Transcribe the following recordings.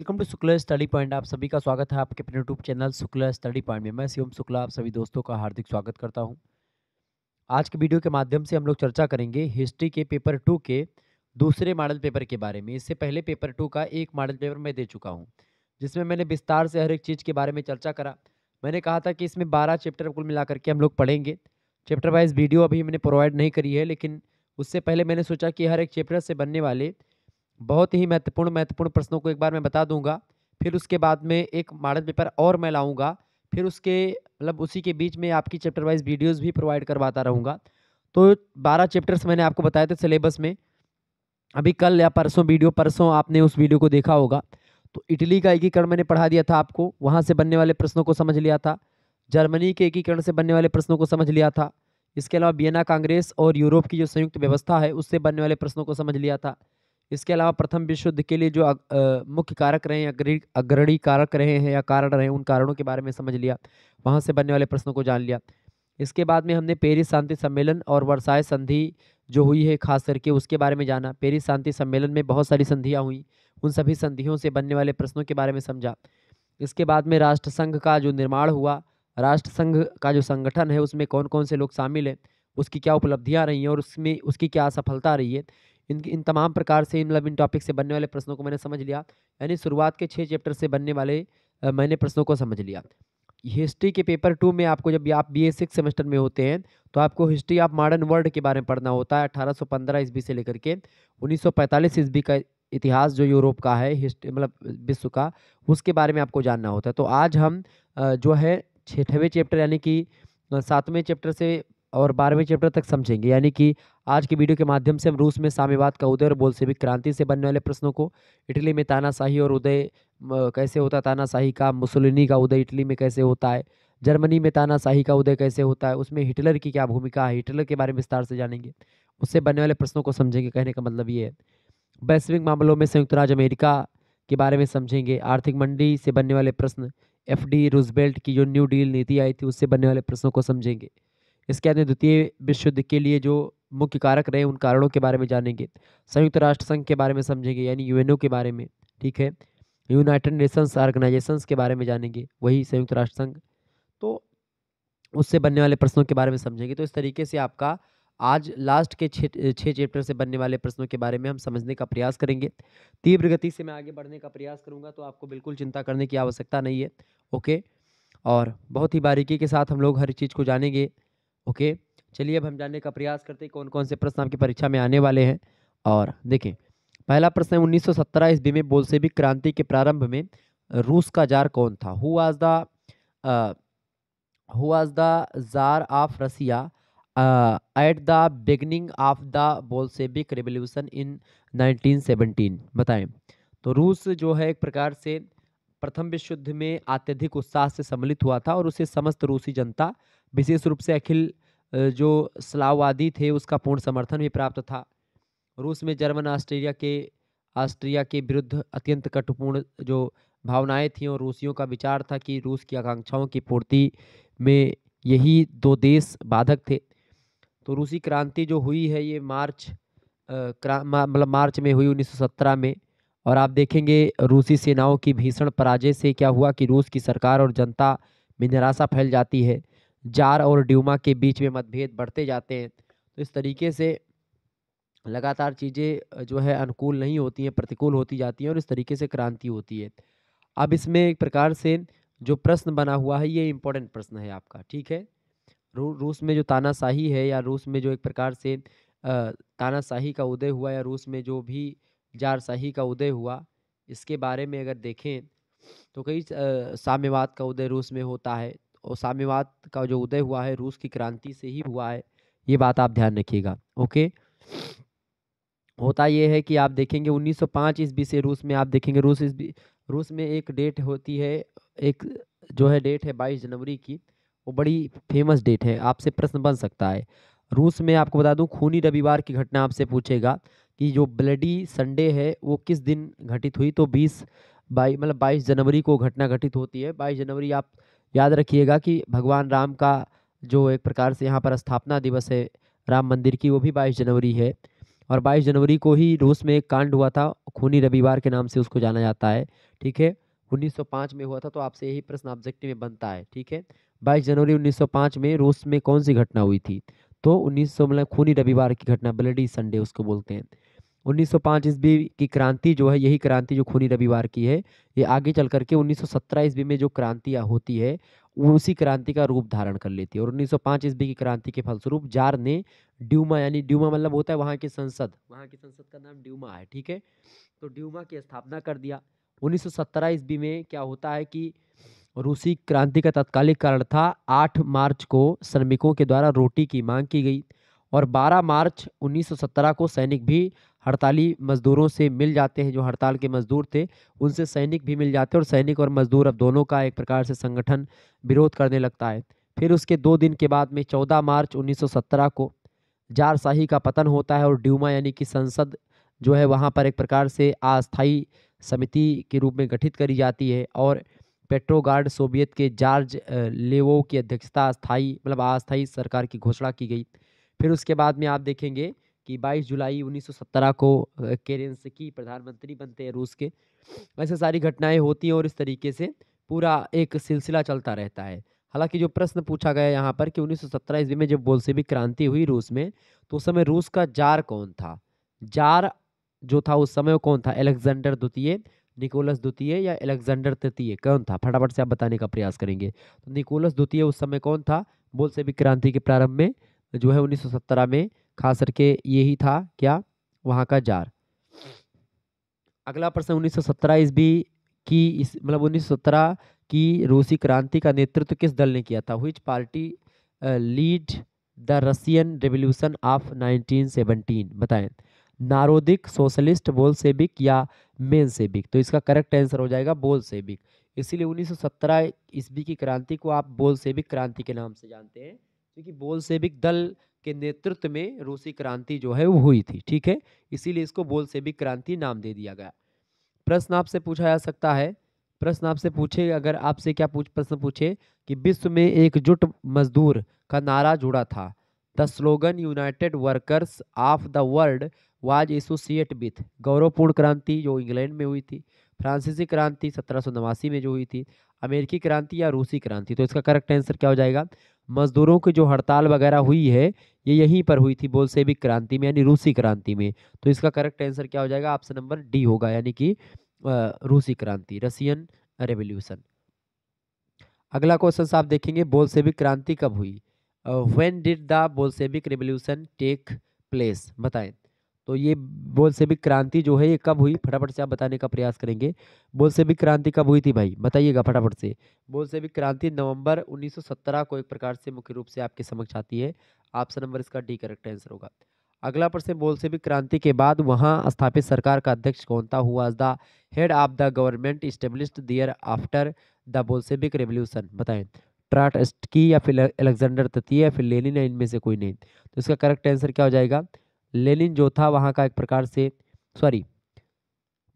Welcome to Shukla study point आप सभी का स्वागत है आपके अपने YouTube channel Shukla study point में मैं शिवम शुक्ला आप सभी दोस्तों का हार्दिक स्वागत करता हूं आज के वीडियो के माध्यम से हम लोग चर्चा करेंगे हिस्ट्री के पेपर टू के दूसरे मॉडल पेपर के बारे में इससे पहले पेपर टू का एक मॉडल पेपर मैं दे चुका हूँ जिसमें मैंने विस्तार से हर एक चीज़ के बारे में चर्चा करा मैंने कहा था कि इसमें बारह चैप्टर कुल मिला करके हम लोग पढ़ेंगे चैप्टर वाइज वीडियो अभी मैंने प्रोवाइड नहीं करी है लेकिन उससे पहले मैंने सोचा कि हर एक चैप्टर से बनने वाले बहुत ही महत्वपूर्ण महत्वपूर्ण प्रश्नों को एक बार मैं बता दूंगा फिर उसके बाद में एक मॉडल पेपर और मैं लाऊंगा फिर उसके मतलब उसी के बीच में आपकी चैप्टर वाइज वीडियोस भी प्रोवाइड करवाता रहूँगा तो बारह चैप्टर्स मैंने आपको बताए थे सिलेबस में अभी कल या परसों वीडियो परसों आपने उस वीडियो को देखा होगा तो इटली का एकीकरण मैंने पढ़ा दिया था आपको वहाँ से बनने वाले प्रश्नों को समझ लिया था जर्मनी के एकीकरण से बनने वाले प्रश्नों को समझ लिया था इसके अलावा बियना कांग्रेस और यूरोप की जो संयुक्त व्यवस्था है उससे बनने वाले प्रश्नों को समझ लिया था इसके अलावा प्रथम विश्व युद्ध के लिए जो मुख्य कारक रहे हैं अग्रणी कारक रहे हैं या कारण रहे उन कारणों के बारे में समझ लिया वहाँ से बनने वाले प्रश्नों को जान लिया इसके बाद में हमने पेरिस शांति सम्मेलन और वर्षाए संधि जो हुई है खास करके उसके बारे में जाना पेरिस शांति सम्मेलन में बहुत सारी संधियाँ हुई उन सभी संधियों से बनने वाले प्रश्नों के बारे में समझा इसके बाद में राष्ट्रसंघ का जो निर्माण हुआ राष्ट्रसंघ का जो संगठन है उसमें कौन कौन से लोग शामिल हैं उसकी क्या उपलब्धियाँ रही हैं और उसमें उसकी क्या असफलता रही है इन इन तमाम प्रकार से इन मतलब इन टॉपिक से बनने वाले प्रश्नों को मैंने समझ लिया यानी शुरुआत के छः चैप्टर से बनने वाले मैंने प्रश्नों को समझ लिया हिस्ट्री के पेपर टू में आपको जब आप बी ए सिक्स सेमेस्टर में होते हैं तो आपको हिस्ट्री ऑफ आप मॉडर्न वर्ल्ड के बारे में पढ़ना होता है अठारह सौ पंद्रह ईस्वी से लेकर के उन्नीस सौ पैंतालीस ईस्वी का इतिहास जो यूरोप का है हिस्ट्री मतलब विश्व का उसके बारे में आपको जानना होता है तो आज हम जो है छठवें चैप्टर यानी कि सातवें चैप्टर से और बारहवें चैप्टर तक समझेंगे यानी कि आज की वीडियो के माध्यम से हम रूस में साम्यवाद का उदय और भी क्रांति से बनने वाले प्रश्नों को इटली में तानाशाही और उदय कैसे होता है तानाशाही का मुसोलिनी का उदय इटली में कैसे होता है जर्मनी में तानाशाही का उदय कैसे होता है उसमें हिटलर की क्या भूमिका है हिटलर के बारे में विस्तार से जानेंगे उससे बनने वाले प्रश्नों को समझेंगे कहने का मतलब ये है वैश्विक मामलों में संयुक्त राज्य अमेरिका के बारे में समझेंगे आर्थिक मंडी से बनने वाले प्रश्न एफ डी रूजबेल्ट की जो न्यू डील नीति आई थी उससे बनने वाले प्रश्नों को समझेंगे इसके अंदर द्वितीय विश्व युद्ध के लिए जो मुख्य कारक रहे उन कारणों के बारे में जानेंगे संयुक्त राष्ट्र संघ के बारे में समझेंगे यानी यूएनओ के बारे में ठीक है यूनाइटेड नेशंस ऑर्गेनाइजेशंस के बारे में जानेंगे वही संयुक्त राष्ट्र संघ तो उससे बनने वाले प्रश्नों के बारे में समझेंगे तो इस तरीके से आपका आज लास्ट के छः चैप्टर से बनने वाले प्रश्नों के बारे में हम समझने का प्रयास करेंगे तीव्र गति से मैं आगे बढ़ने का प्रयास करूँगा तो आपको बिल्कुल चिंता करने की आवश्यकता नहीं है ओके और बहुत ही बारीकी के साथ हम लोग हर चीज़ को जानेंगे ओके चलिए अब हम जानने का प्रयास करते हैं कौन कौन से प्रश्न आपकी परीक्षा में आने वाले हैं और देखें पहला प्रश्न है उन्नीस सौ ईस्वी में बोल्सेविक क्रांति के प्रारंभ में रूस का जार कौन था हु आज द हु आज the tsar of Russia at the beginning of the Bolshevik revolution in 1917 बताएं तो रूस जो है एक प्रकार से प्रथम विश्व युद्ध में अत्यधिक उत्साह से सम्मिलित हुआ था और उसे समस्त रूसी जनता विशेष रूप से अखिल जो स्लाववादी थे उसका पूर्ण समर्थन भी प्राप्त था रूस में जर्मन ऑस्ट्रेलिया के ऑस्ट्रिया के विरुद्ध अत्यंत कटुपूर्ण जो भावनाएं थीं और रूसियों का विचार था कि रूस की आकांक्षाओं की पूर्ति में यही दो देश बाधक थे तो रूसी क्रांति जो हुई है ये मार्च मतलब मार्च में हुई 1917 में और आप देखेंगे रूसी सेनाओं की भीषण पराजय से क्या हुआ कि रूस की सरकार और जनता में निराशा फैल जाती है जार और ड्यूमा के बीच में मतभेद बढ़ते जाते हैं तो इस तरीके से लगातार चीज़ें जो है अनुकूल नहीं होती हैं प्रतिकूल होती जाती हैं और इस तरीके से क्रांति होती है अब इसमें एक प्रकार से जो प्रश्न बना हुआ है ये इम्पोर्टेंट प्रश्न है आपका ठीक है रू रूस में जो तानाशाही है या रूस में जो एक प्रकार से तानाशाही का उदय हुआ या रूस में जो भी जारशाही का उदय हुआ इसके बारे में अगर देखें तो कई साम्यवाद का उदय रूस में होता है और साम्यवाद का जो उदय हुआ है रूस की क्रांति से ही हुआ है ये बात आप ध्यान रखिएगा ओके होता ये है कि आप देखेंगे 1905 ईस्वी से रूस में आप देखेंगे रूस ईस्वी रूस में एक डेट होती है एक जो है डेट है 22 जनवरी की वो बड़ी फेमस डेट है आपसे प्रश्न बन सकता है रूस में आपको बता दूं खूनी रविवार की घटना आपसे पूछेगा कि जो ब्लडी संडे है वो किस दिन घटित हुई तो बीस बाई मतलब बाईस जनवरी को घटना घटित होती है बाईस जनवरी आप याद रखिएगा कि भगवान राम का जो एक प्रकार से यहाँ पर स्थापना दिवस है राम मंदिर की वो भी बाईस जनवरी है और 22 जनवरी को ही रूस में एक कांड हुआ था खूनी रविवार के नाम से उसको जाना जाता है ठीक है 1905 में हुआ था तो आपसे यही प्रश्न ऑब्जेक्टिव में बनता है ठीक है बाईस जनवरी 1905 में रूस में कौन सी घटना हुई थी तो उन्नीस सौ मतलब खूनी रविवार की घटना ब्लडी संडे उसको बोलते हैं 1905 ईस्वी की क्रांति जो है यही क्रांति जो खूनी रविवार की है ये आगे चल करके 1917 ईस्वी में जो क्रांतियाँ होती है उसी क्रांति का रूप धारण कर लेती है और 1905 ईस्वी की क्रांति के फलस्वरूप जार ने ड्यूमा यानी ड्यूमा मतलब होता है वहाँ की संसद वहाँ की संसद का नाम ड्यूमा है ठीक है तो ड्यूमा की स्थापना कर दिया सत्रह ईस्वी में क्या होता है कि रूसी क्रांति का तत्कालिक कारण था आठ मार्च को श्रमिकों के द्वारा रोटी की मांग की गई और 12 मार्च 1917 को सैनिक भी हड़ताली मज़दूरों से मिल जाते हैं जो हड़ताल के मज़दूर थे उनसे सैनिक भी मिल जाते हैं और सैनिक और मज़दूर अब दोनों का एक प्रकार से संगठन विरोध करने लगता है फिर उसके दो दिन के बाद में 14 मार्च 1917 को जारशाही का पतन होता है और ड्यूमा यानी कि संसद जो है वहाँ पर एक प्रकार से अस्थायी समिति के रूप में गठित करी जाती है और पेट्रोगार्ड सोवियत के जार्ज लेवो की अध्यक्षता अस्थाई मतलब अस्थाई सरकार की घोषणा की गई फिर उसके बाद में आप देखेंगे कि 22 जुलाई 1917 को केरेंसकी प्रधानमंत्री बनते हैं रूस के ऐसे सारी घटनाएं होती हैं और इस तरीके से पूरा एक सिलसिला चलता रहता है हालांकि जो प्रश्न पूछा गया यहाँ पर कि 1917 ईस्वी में जब बोल्सेविक क्रांति हुई रूस में तो उस समय रूस का जार कौन था जार जो था उस समय कौन था एलेक्जेंडर द्वितीय निकोलस द्वितीय या एलेक्जेंडर तृतीय कौन था फटाफट से आप बताने का प्रयास करेंगे तो निकोलस द्वितीय उस समय कौन था बोल्सेविक क्रांति के प्रारंभ में जो है 1917 में खास करके यही था क्या वहाँ का जार अगला प्रश्न 1917 ईस्वी की इस मतलब 1917 की रूसी क्रांति का नेतृत्व किस दल ने किया था हुई party lead the Russian revolution of 1917 बताएं नारोदिक सोशलिस्ट बोलसेबिक या सेबिक तो इसका करेक्ट आंसर हो जाएगा बोलसेबिक इसीलिए 1917 ईस्वी की क्रांति को आप बोलसेबिक क्रांति के नाम से जानते हैं क्योंकि बोलसेबिक दल के नेतृत्व में रूसी क्रांति जो है वो हुई थी ठीक है इसीलिए इसको भी क्रांति नाम दे दिया गया प्रश्न आपसे पूछा जा सकता है प्रश्न आपसे पूछे अगर आपसे क्या पूछ प्रश्न पूछे कि विश्व में एकजुट मजदूर का नारा जुड़ा था the slogan united workers of the world was associate with गौरवपूर्ण क्रांति जो इंग्लैंड में हुई थी फ्रांसीसी क्रांति सत्रह में जो हुई थी अमेरिकी क्रांति या रूसी क्रांति तो इसका करेक्ट आंसर क्या हो जाएगा मजदूरों की जो हड़ताल वगैरह हुई है ये यहीं पर हुई थी बोलसेविक क्रांति में यानी रूसी क्रांति में तो इसका करेक्ट आंसर क्या हो जाएगा ऑप्शन नंबर डी होगा यानी कि रूसी क्रांति रसियन रेवोल्यूशन अगला क्वेश्चन आप देखेंगे बोलसेविक क्रांति कब हुई when did the Bolshevik revolution take place बताएं तो ये भी क्रांति जो है ये कब हुई फटाफट से आप बताने का प्रयास करेंगे भी क्रांति कब हुई थी भाई बताइएगा फटाफट से भी क्रांति नवंबर 1917 को एक प्रकार से मुख्य रूप से आपके समक्ष आती है ऑप्शन नंबर इसका डी करेक्ट आंसर होगा अगला प्रश्न भी क्रांति के बाद वहाँ स्थापित सरकार का अध्यक्ष कौन था हुआ the head of the government establish there after the Bolshevik revolution बताएं की या फिर अलेक्जेंडर तृतीय या फिर लेनिन इनमें से कोई नहीं तो इसका करेक्ट आंसर क्या हो जाएगा लेनिन जो था वहाँ का एक प्रकार से सॉरी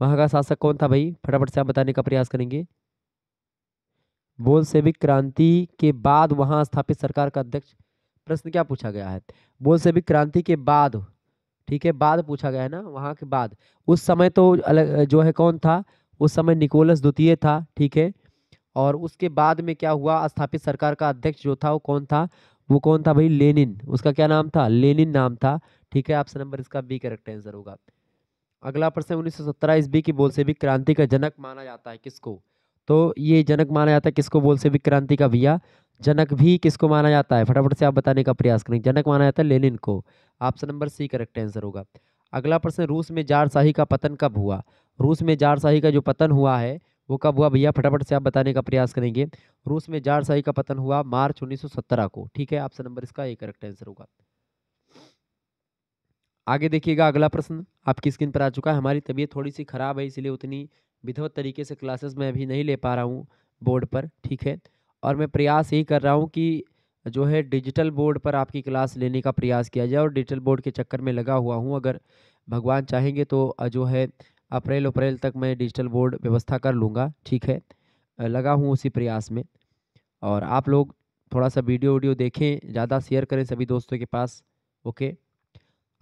वहाँ का शासक कौन था भाई फटाफट से आप बताने का प्रयास करेंगे बोलसेविक क्रांति के बाद वहाँ स्थापित सरकार का अध्यक्ष प्रश्न क्या पूछा गया है बोलसेविक क्रांति के बाद ठीक है बाद पूछा गया है ना वहाँ के बाद उस समय तो अलग जो है कौन था उस समय निकोलस द्वितीय था ठीक है और उसके बाद में क्या हुआ स्थापित सरकार का अध्यक्ष जो था वो कौन था वो कौन था भाई लेनिन उसका क्या नाम था लेनिन नाम था ठीक है ऑप्शन नंबर इसका बी करेक्ट आंसर होगा अगला प्रश्न उन्नीस सौ सत्रह ईस्वी की बोल से भी क्रांति का जनक माना जाता है किसको तो ये जनक माना जाता है किसको बोल से भी क्रांति का भैया जनक भी किसको माना जाता है फटाफट से आप बताने का प्रयास करें जनक माना जाता है लेनिन को option number C correct answer होगा अगला प्रश्न रूस में जारशाही का पतन कब हुआ रूस में जारशाही का जो पतन हुआ है वो कब हुआ भैया फटाफट से आप बताने का प्रयास करेंगे रूस में जारशाही का पतन हुआ मार्च सत्रह को ठीक है ऑप्शन नंबर इसका ए करेक्ट आंसर होगा आगे देखिएगा अगला प्रश्न आपकी स्क्रीन पर आ चुका है हमारी तबीयत थोड़ी सी ख़राब है इसलिए उतनी विधवत तरीके से क्लासेस मैं अभी नहीं ले पा रहा हूँ बोर्ड पर ठीक है और मैं प्रयास यही कर रहा हूँ कि जो है डिजिटल बोर्ड पर आपकी क्लास लेने का प्रयास किया जाए और डिजिटल बोर्ड के चक्कर में लगा हुआ हूँ अगर भगवान चाहेंगे तो जो है अप्रैल अप्रैल तक मैं डिजिटल बोर्ड व्यवस्था कर लूँगा ठीक है लगा हूँ उसी प्रयास में और आप लोग थोड़ा सा वीडियो वीडियो देखें ज़्यादा शेयर करें सभी दोस्तों के पास ओके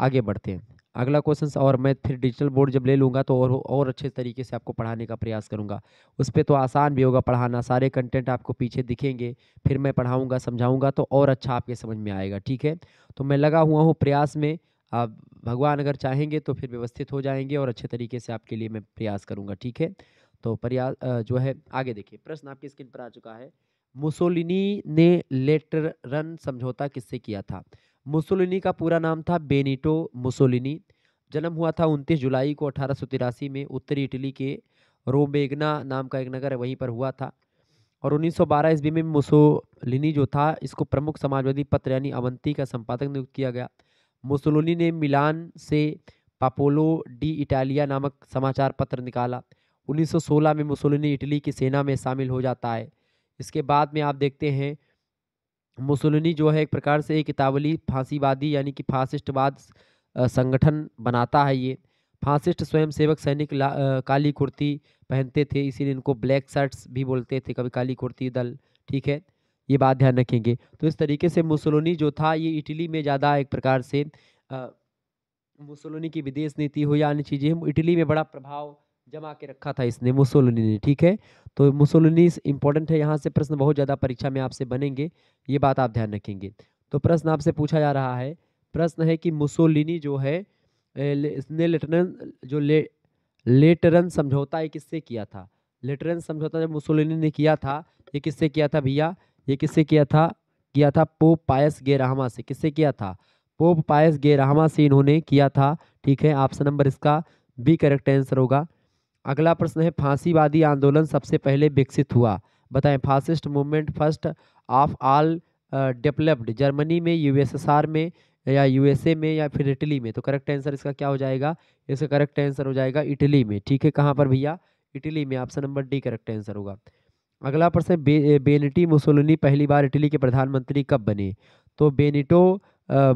आगे बढ़ते हैं अगला क्वेश्चन और मैं फिर डिजिटल बोर्ड जब ले लूँगा तो और और अच्छे तरीके से आपको पढ़ाने का प्रयास करूँगा उस पर तो आसान भी होगा पढ़ाना सारे कंटेंट आपको पीछे दिखेंगे फिर मैं पढ़ाऊँगा समझाऊँगा तो और अच्छा आपके समझ में आएगा ठीक है तो मैं लगा हुआ हूँ प्रयास में आप भगवान अगर चाहेंगे तो फिर व्यवस्थित हो जाएंगे और अच्छे तरीके से आपके लिए मैं प्रयास करूँगा ठीक है तो प्रयास जो है आगे देखिए प्रश्न आपकी स्क्रीन पर आ चुका है मुसोलिनी ने लेटर रन समझौता किससे किया था मुसोलिनी का पूरा नाम था बेनिटो मुसोलिनी जन्म हुआ था उनतीस जुलाई को अठारह में उत्तरी इटली के रोमेगना नाम का एक नगर वहीं पर हुआ था और 1912 ईस्वी में मुसोलिनी जो था इसको प्रमुख समाजवादी पत्र यानी अवंती का संपादक नियुक्त किया गया मुसोलिनी ने मिलान से पापोलो डी इटालिया नामक समाचार पत्र निकाला 1916 में मुसोलिनी इटली की सेना में शामिल हो जाता है इसके बाद में आप देखते हैं मुसोलिनी जो है एक प्रकार से एक इतावली फांसीवादी यानी कि फासिस्टवाद संगठन बनाता है ये फांसिस्ट स्वयंसेवक सैनिक काली कुर्ती पहनते थे इसीलिए इनको ब्लैक शर्ट्स भी बोलते थे कभी काली कुर्ती दल ठीक है ये बात ध्यान रखेंगे तो इस तरीके से मुसोलिनी जो था ये इटली में ज़्यादा एक प्रकार से मुसोलिनी की विदेश नीति हो या अन्य चीज़ें इटली में बड़ा प्रभाव जमा के रखा था इसने मुसोलिनी ने ठीक है तो मुसोलिनी इंपॉर्टेंट है यहाँ से प्रश्न बहुत ज़्यादा परीक्षा में आपसे बनेंगे ये बात आप ध्यान रखेंगे तो प्रश्न आपसे पूछा जा रहा है प्रश्न है कि मुसोलिनी जो है इसने लेटरन जो ले लेटरन समझौता ये किससे किया था लेटरन समझौता जब मुसोलिनी ने किया था ये किससे किया था भैया ये किससे किया था किया था पोप पायस गेराहमा से किससे किया था पोप पायस गेराहमा से इन्होंने किया था ठीक है ऑप्शन नंबर इसका बी करेक्ट आंसर होगा अगला प्रश्न है फांसीवादी आंदोलन सबसे पहले विकसित हुआ बताएं fascist movement first of all developed Germany में यूएसएसआर में या यूएसए में या फिर इटली में तो करेक्ट आंसर इसका क्या हो जाएगा इसका करेक्ट आंसर हो जाएगा इटली में ठीक है कहाँ पर भैया इटली में option number D correct answer होगा अगला प्रश्न बे बेनिटी मुसोलिनी पहली बार इटली के प्रधानमंत्री कब बने तो बेनिटो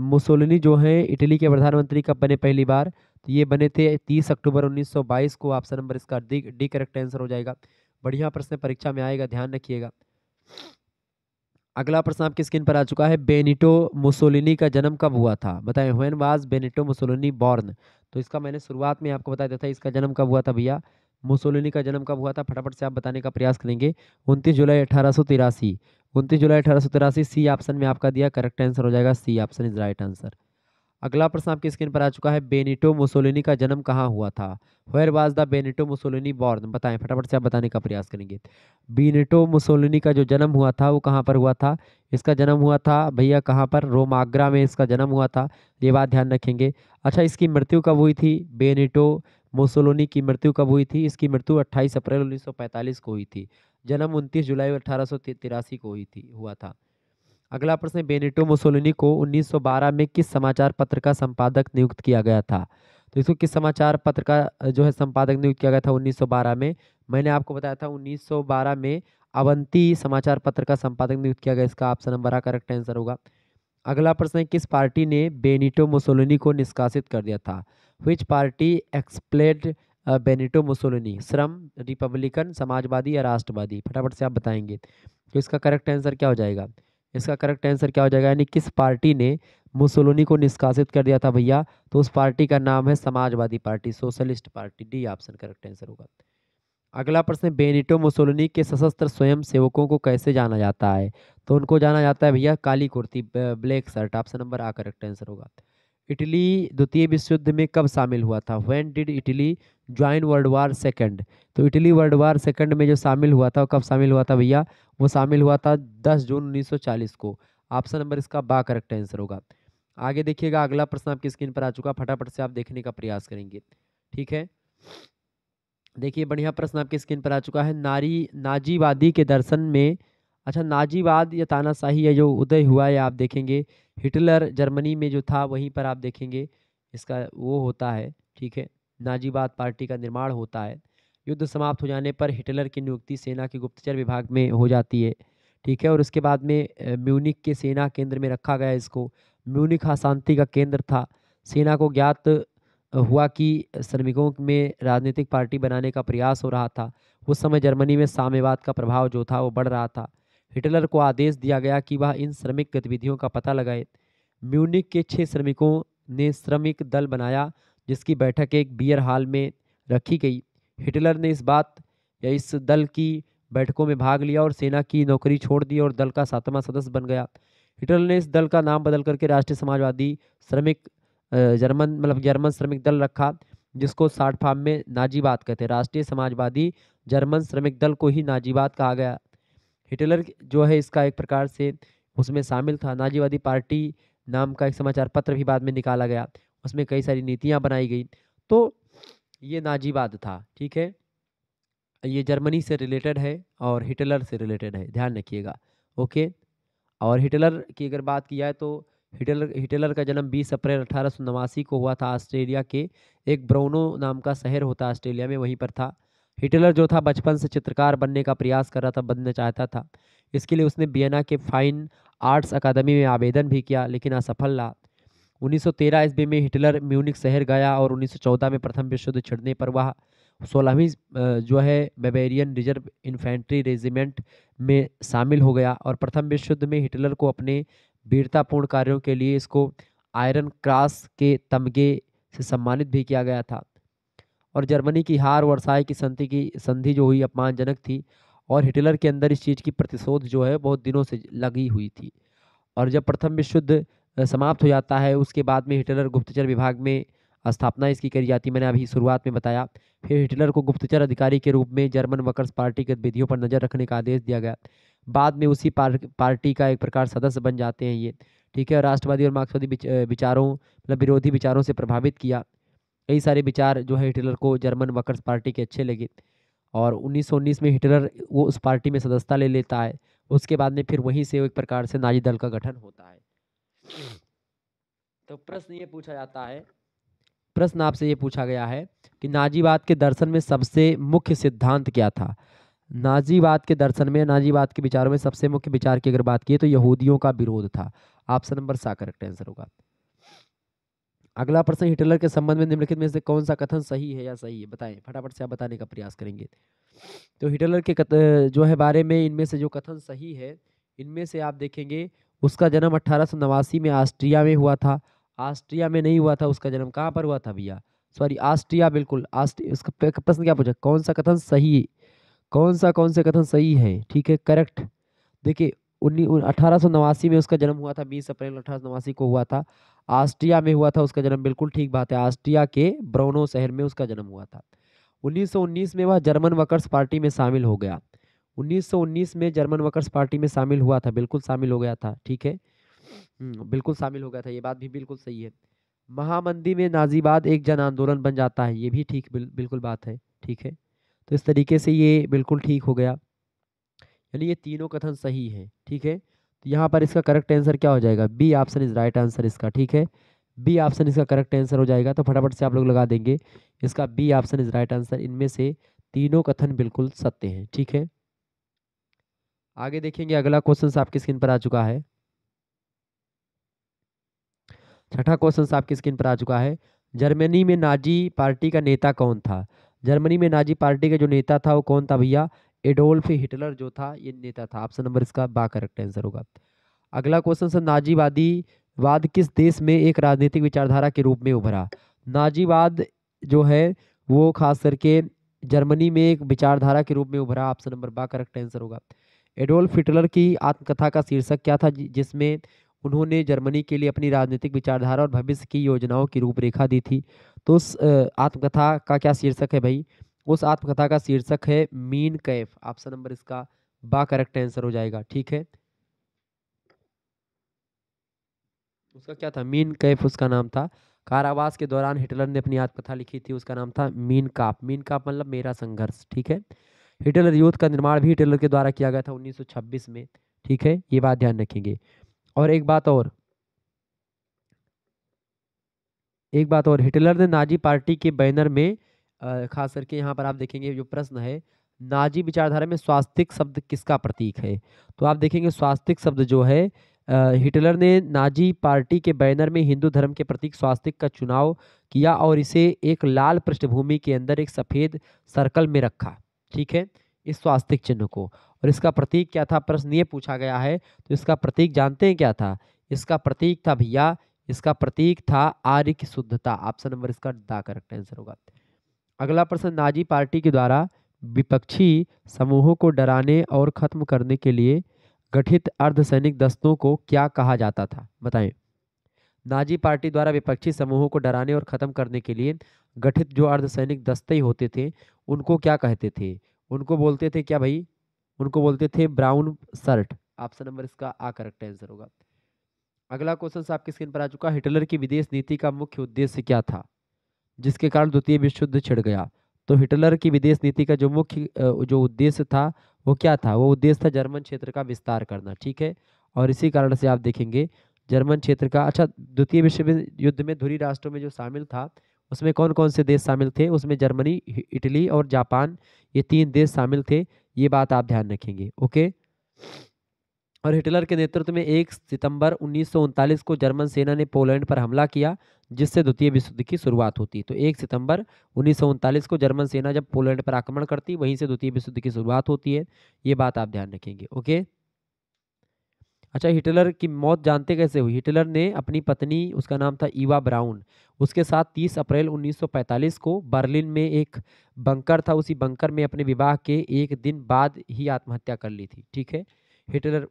मुसोलिनी जो हैं इटली के प्रधानमंत्री कब बने पहली बार तो ये बने थे 30 अक्टूबर 1922 को ऑप्शन नंबर इसका डी डी करेक्ट आंसर हो जाएगा बढ़िया प्रश्न परीक्षा में आएगा ध्यान रखिएगा अगला प्रश्न आपकी स्क्रीन पर आ चुका है बेनिटो मुसोलिनी का जन्म कब हुआ था बताएं when was Benito Mussolini born तो इसका मैंने शुरुआत में आपको बता दिया था इसका जन्म कब हुआ था भैया मुसोलिनी का जन्म कब हुआ था फटाफट से आप बताने का प्रयास करेंगे उनतीस जुलाई अठारह सौ तिरासी उनतीस जुलाई अठारह सौ तिरासी सी ऑप्शन में आपका दिया करेक्ट आंसर हो जाएगा C option is right answer अगला प्रश्न आपकी स्क्रीन पर आ चुका है बेनिटो मुसोलिनी का जन्म कहाँ हुआ था where was the Benito Mussolini born बताएं फटाफट से आप बताने का प्रयास करेंगे बेनिटो मुसोलिनी का जो जन्म हुआ था वो कहाँ पर हुआ था इसका जन्म हुआ था भैया कहाँ पर रोम आगरा में इसका जन्म हुआ था ये बात ध्यान रखेंगे अच्छा इसकी मृत्यु कब हुई थी बेनिटो मोसोलोनी की मृत्यु कब हुई थी इसकी मृत्यु 28 अप्रैल 1945 को हुई थी जन्म 29 जुलाई अठारह को हुई थी हुआ था अगला प्रश्न बेनेटो मोसोलोनी को 1912 में किस समाचार पत्र का संपादक नियुक्त किया गया था तो इसको किस समाचार पत्र का जो है संपादक नियुक्त किया गया था उन्नीस में मैंने आपको बताया था उन्नीस में अवंती समाचार पत्र का संपादक नियुक्त किया गया इसका option number A correct answer होगा अगला प्रश्न है किस पार्टी ने बेनिटो मुसोलिनी को निष्कासित कर दिया था which party expelled Benito Mussolini श्रम रिपब्लिकन समाजवादी या राष्ट्रवादी फटाफट से आप बताएंगे तो इसका करेक्ट आंसर क्या हो जाएगा इसका करेक्ट आंसर क्या हो जाएगा यानी किस पार्टी ने मुसोलिनी को निष्कासित कर दिया था भैया तो उस पार्टी का नाम है समाजवादी party socialist party D option correct answer होगा अगला प्रश्न बेनिटो मुसोलिनी के सशस्त्र स्वयं सेवकों को कैसे जाना जाता है तो उनको जाना जाता है भैया काली कुर्ती black shirt option number A correct answer होगा इटली द्वितीय विश्व युद्ध में कब शामिल हुआ था when did Italy join world war second तो इटली वर्ल्ड वार सेकंड में जो शामिल हुआ था वो कब शामिल हुआ था भैया वो शामिल हुआ था 10 जून 1940 को ऑप्शन नंबर इसका बा करेक्ट आंसर होगा आगे देखिएगा अगला प्रश्न आपकी स्क्रीन पर आ चुका फटाफट से आप देखने का प्रयास करेंगे ठीक है देखिए बढ़िया प्रश्न आपके स्क्रीन पर आ चुका है नारी नाजीवादी के दर्शन में अच्छा नाजीवाद या तानाशाही या जो उदय हुआ है आप देखेंगे हिटलर जर्मनी में जो था वहीं पर आप देखेंगे इसका वो होता है ठीक है नाजीवाद पार्टी का निर्माण होता है युद्ध समाप्त हो जाने पर हिटलर की नियुक्ति सेना के गुप्तचर विभाग में हो जाती है ठीक है और उसके बाद में म्यूनिक के सेना केंद्र में रखा गया इसको म्यूनिक हा शांति का केंद्र था सेना को ज्ञात हुआ कि श्रमिकों में राजनीतिक पार्टी बनाने का प्रयास हो रहा था उस समय जर्मनी में साम्यवाद का प्रभाव जो था वो बढ़ रहा था हिटलर को आदेश दिया गया कि वह इन श्रमिक गतिविधियों का पता लगाए म्यूनिक के छः श्रमिकों ने श्रमिक दल बनाया जिसकी बैठक एक बियर हॉल में रखी गई हिटलर ने इस बात या इस दल की बैठकों में भाग लिया और सेना की नौकरी छोड़ दी और दल का सातवां सदस्य बन गया हिटलर ने इस दल का नाम बदल करके राष्ट्रीय समाजवादी श्रमिक जर्मन मतलब जर्मन श्रमिक दल रखा जिसको साठ फार्म में नाजीबाद कहते हैं राष्ट्रीय समाजवादी जर्मन श्रमिक दल को ही नाजीबाद कहा गया हिटलर जो है इसका एक प्रकार से उसमें शामिल था नाजीवादी पार्टी नाम का एक समाचार पत्र भी बाद में निकाला गया उसमें कई सारी नीतियाँ बनाई गई तो ये नाजीवाद था ठीक है ये जर्मनी से रिलेटेड है और हिटलर से रिलेटेड है ध्यान रखिएगा ओके और हिटलर की अगर बात की जाए तो हिटलर हिटलर का जन्म 20 अप्रैल अठारह को हुआ था ऑस्ट्रेलिया के एक ब्रोनो नाम का शहर होता ऑस्ट्रेलिया में वहीं पर था हिटलर जो था बचपन से चित्रकार बनने का प्रयास कर रहा था बनना चाहता था इसके लिए उसने बियना के फाइन आर्ट्स अकादमी में आवेदन भी किया लेकिन असफल रहा 1913 ईस्वी में हिटलर म्यूनिक शहर गया और 1914 में प्रथम विश्व युद्ध छिड़ने पर वह सोलहवीं जो है बेबेरियन रिजर्व इन्फेंट्री रेजिमेंट में शामिल हो गया और प्रथम विश्व युद्ध में हिटलर को अपने वीरतापूर्ण कार्यों के लिए इसको आयरन क्रॉस के तमगे से सम्मानित भी किया गया था और जर्मनी की हार वर्षाए की संधि की संधि जो हुई अपमानजनक थी और हिटलर के अंदर इस चीज़ की प्रतिशोध जो है बहुत दिनों से लगी हुई थी और जब प्रथम विश्व युद्ध समाप्त हो जाता है उसके बाद में हिटलर गुप्तचर विभाग में स्थापना इसकी करी जाती मैंने अभी शुरुआत में बताया फिर हिटलर को गुप्तचर अधिकारी के रूप में जर्मन वर्कर्स पार्टी गतिविधियों पर नज़र रखने का आदेश दिया गया बाद में उसी पार, पार्टी का एक प्रकार सदस्य बन जाते हैं ये ठीक है राष्ट्रवादी और मार्क्सवादी विचारों मतलब विरोधी विचारों से प्रभावित किया कई सारे विचार जो है हिटलर को जर्मन वर्कर्स पार्टी के अच्छे लगे और 1919 में हिटलर वो उस पार्टी में सदस्यता ले लेता है उसके बाद में फिर वहीं से एक प्रकार से नाजी दल का गठन होता है तो प्रश्न ये पूछा जाता है प्रश्न आपसे ये पूछा गया है कि नाजीवाद के दर्शन में सबसे मुख्य सिद्धांत क्या था नाजीवाद के दर्शन में नाजीवाद के विचारों में सबसे मुख्य विचार की अगर बात की तो यहूदियों का विरोध था option number C correct answer होगा अगला प्रश्न हिटलर के संबंध में निम्नलिखित में से कौन सा कथन सही है या सही है बताएं फटाफट से आप बताने का प्रयास करेंगे तो हिटलर के कत, जो है बारे में इनमें से जो कथन सही है इनमें से आप देखेंगे उसका जन्म अट्ठारह में ऑस्ट्रिया में हुआ था ऑस्ट्रिया में नहीं हुआ था उसका जन्म कहाँ पर हुआ था भैया सॉरी ऑस्ट्रिया बिल्कुल ऑस्ट्रिया उसका प्रश्न क्या पूछा कौन सा कथन सही कौन सा कौन से कथन सही है ठीक है करेक्ट देखिए उन्नीस अठारह सौ नवासी में उसका जन्म हुआ था बीस अप्रैल अठारह सौ नवासी को हुआ था आस्ट्रिया में हुआ था उसका जन्म बिल्कुल ठीक बात है आस्ट्रिया के ब्रोनो शहर में उसका जन्म हुआ था 1919 में वह जर्मन वर्कर्स पार्टी में शामिल हो गया 1919 में जर्मन वर्कर्स पार्टी में शामिल हुआ था बिल्कुल शामिल हो गया था ठीक है हम्म, बिल्कुल शामिल हो गया था ये बात भी बिल्कुल सही है महामंदी में नाजीबाद एक जन आंदोलन बन जाता है ये भी ठीक बिल्कुल बात है ठीक है तो इस तरीके से ये बिल्कुल ठीक हो गया यानी ये तीनों कथन सही हैं ठीक है तो यहाँ पर इसका करेक्ट आंसर क्या हो जाएगा B option is right answer इसका ठीक है बी ऑप्शन इसका करेक्ट आंसर हो जाएगा तो फटाफट से आप लोग लगा देंगे इसका B option is right answer इनमें से तीनों कथन बिल्कुल सत्य हैं ठीक है आगे देखेंगे अगला क्वेश्चन आपकी स्क्रीन पर आ चुका है छठा क्वेश्चन आपकी स्क्रीन पर आ चुका है जर्मनी में नाजी पार्टी का नेता कौन था जर्मनी में नाजी पार्टी का जो नेता था वो कौन था भैया एडोल्फ हिटलर जो था ये नेता था ऑप्शन नंबर इसका बा करेक्ट आंसर होगा अगला क्वेश्चन सर नाजीवादी वाद किस देश में एक राजनीतिक विचारधारा के रूप में उभरा नाजीवाद जो है वो खास करके जर्मनी में एक विचारधारा के रूप में उभरा option number B correct answer होगा एडोल्फ हिटलर की आत्मकथा का शीर्षक क्या था जिसमें उन्होंने जर्मनी के लिए अपनी राजनीतिक विचारधारा और भविष्य की योजनाओं की रूपरेखा दी थी तो उस आत्मकथा का क्या शीर्षक है भाई उस आत्मकथा का शीर्षक है मीन कैफ ऑप्शन नंबर इसका बा करेक्ट आंसर हो जाएगा ठीक है उसका क्या था मीन कैफ उसका नाम था कारावास के दौरान हिटलर ने अपनी आत्मकथा लिखी थी उसका नाम था मीन काप मीन काप मतलब मेरा संघर्ष ठीक है हिटलर युद्ध का निर्माण भी हिटलर के द्वारा किया गया था 1926 में ठीक है ये बात ध्यान रखेंगे और एक बात और एक बात और हिटलर ने नाजी पार्टी के बैनर में खास करके यहाँ पर आप देखेंगे जो प्रश्न है नाजी विचारधारा में स्वास्तिक शब्द किसका प्रतीक है तो आप देखेंगे स्वास्तिक शब्द जो है हिटलर ने नाजी पार्टी के बैनर में हिंदू धर्म के प्रतीक स्वास्तिक का चुनाव किया और इसे एक लाल पृष्ठभूमि के अंदर एक सफ़ेद सर्कल में रखा ठीक है इस स्वास्तिक चिन्ह को और इसका प्रतीक क्या था प्रश्न ये पूछा गया है तो इसका प्रतीक जानते हैं क्या था इसका प्रतीक था भैया इसका प्रतीक था आर्य की शुद्धता ऑप्शन नंबर इसका दा करेक्ट आंसर होगा अगला प्रश्न नाजी पार्टी के द्वारा विपक्षी समूहों को डराने और ख़त्म करने के लिए गठित अर्धसैनिक दस्तों को क्या कहा जाता था बताएं नाजी पार्टी द्वारा विपक्षी समूहों को डराने और ख़त्म करने के लिए गठित जो अर्धसैनिक दस्ते होते थे उनको क्या कहते थे उनको बोलते थे क्या भाई उनको बोलते थे ब्राउन शर्ट ऑप्शन नंबर इसका आ करेक्ट आंसर होगा अगला क्वेश्चन आपके स्क्रीन पर आ चुका हिटलर की विदेश नीति का मुख्य उद्देश्य क्या था जिसके कारण द्वितीय विश्व युद्ध छिड़ गया तो हिटलर की विदेश नीति का जो मुख्य जो उद्देश्य था वो क्या था वो उद्देश्य था जर्मन क्षेत्र का विस्तार करना ठीक है और इसी कारण से आप देखेंगे जर्मन क्षेत्र का अच्छा द्वितीय विश्व युद्ध में धुरी राष्ट्रों में जो शामिल था उसमें कौन कौन से देश शामिल थे उसमें जर्मनी इटली और जापान ये तीन देश शामिल थे ये बात आप ध्यान रखेंगे ओके और हिटलर के नेतृत्व में एक सितंबर उन्नीस को जर्मन सेना ने पोलैंड पर हमला किया जिससे द्वितीय विश्व युद्ध की शुरुआत होती तो एक सितंबर उन्नीस को जर्मन सेना जब पोलैंड पर आक्रमण करती वहीं से द्वितीय विश्व युद्ध की शुरुआत होती है ये बात आप ध्यान रखेंगे ओके अच्छा हिटलर की मौत जानते कैसे हुई हिटलर ने अपनी पत्नी उसका नाम था ईवा ब्राउन उसके साथ 30 अप्रैल 1945 को बर्लिन में एक बंकर था उसी बंकर में अपने विवाह के एक दिन बाद ही आत्महत्या कर ली थी ठीक है हिटलर